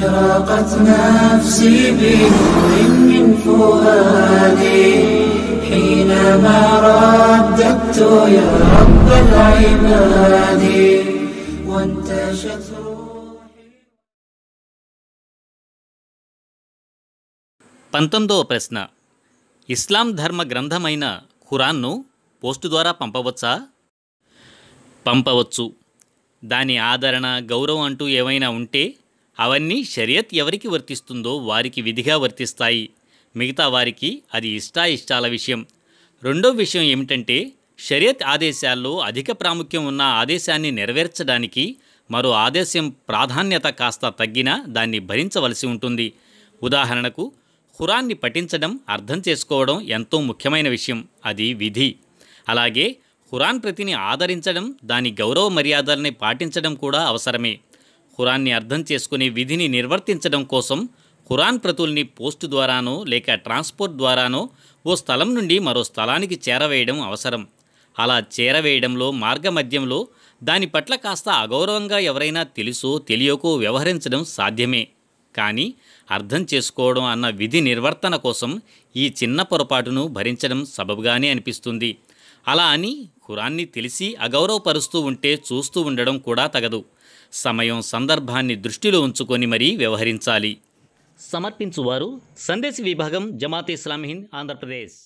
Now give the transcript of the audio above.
أشرقت نفسي بنور من فؤادي حينما رددت يا رب العباد وانتشت పంతొమ్మిదవ ప్రశ్న ఇస్లాం ధర్మ గ్రంథమైన ఖురాన్ను పోస్టు ద్వారా పంపవచ్చా పంపవచ్చు దాని ఆదరణ గౌరవం అంటూ ఏవైనా ఉంటే అవన్నీ షరియత్ ఎవరికి వర్తిస్తుందో వారికి విధిగా వర్తిస్తాయి మిగతా వారికి అది ఇష్టాయిష్టాల విషయం రెండో విషయం ఏమిటంటే షరియత్ ఆదేశాల్లో అధిక ప్రాముఖ్యం ఉన్న ఆదేశాన్ని నెరవేర్చడానికి మరో ఆదేశం ప్రాధాన్యత కాస్త తగ్గినా దాన్ని భరించవలసి ఉంటుంది ఉదాహరణకు ఖురాన్ని పఠించడం అర్థం చేసుకోవడం ఎంతో ముఖ్యమైన విషయం అది విధి అలాగే ఖురాన్ ప్రతిని ఆదరించడం దాని గౌరవ మర్యాదల్ని పాటించడం కూడా అవసరమే ఖురాన్ని అర్థం చేసుకుని విధిని నిర్వర్తించడం కోసం ఖురాన్ ప్రతుల్ని పోస్టు ద్వారానో లేక ట్రాన్స్పోర్ట్ ద్వారానో ఓ స్థలం నుండి మరో స్థలానికి చేరవేయడం అవసరం అలా చేరవేయడంలో మార్గమధ్యంలో దాని పట్ల కాస్త అగౌరవంగా ఎవరైనా తెలుసో తెలియకో వ్యవహరించడం సాధ్యమే కానీ అర్థం చేసుకోవడం అన్న విధి నిర్వర్తన కోసం ఈ చిన్న పొరపాటును భరించడం సబబుగానే అనిపిస్తుంది అలా అని ఖురాన్ని తెలిసి అగౌరవపరుస్తూ ఉంటే చూస్తూ ఉండడం కూడా తగదు సమయం సందర్భాన్ని దృష్టిలో ఉంచుకొని మరీ వ్యవహరించాలి సమర్పించువారు సందేశ విభాగం జమాత్ ఇస్లామిహింద్ ఆంధ్రప్రదేశ్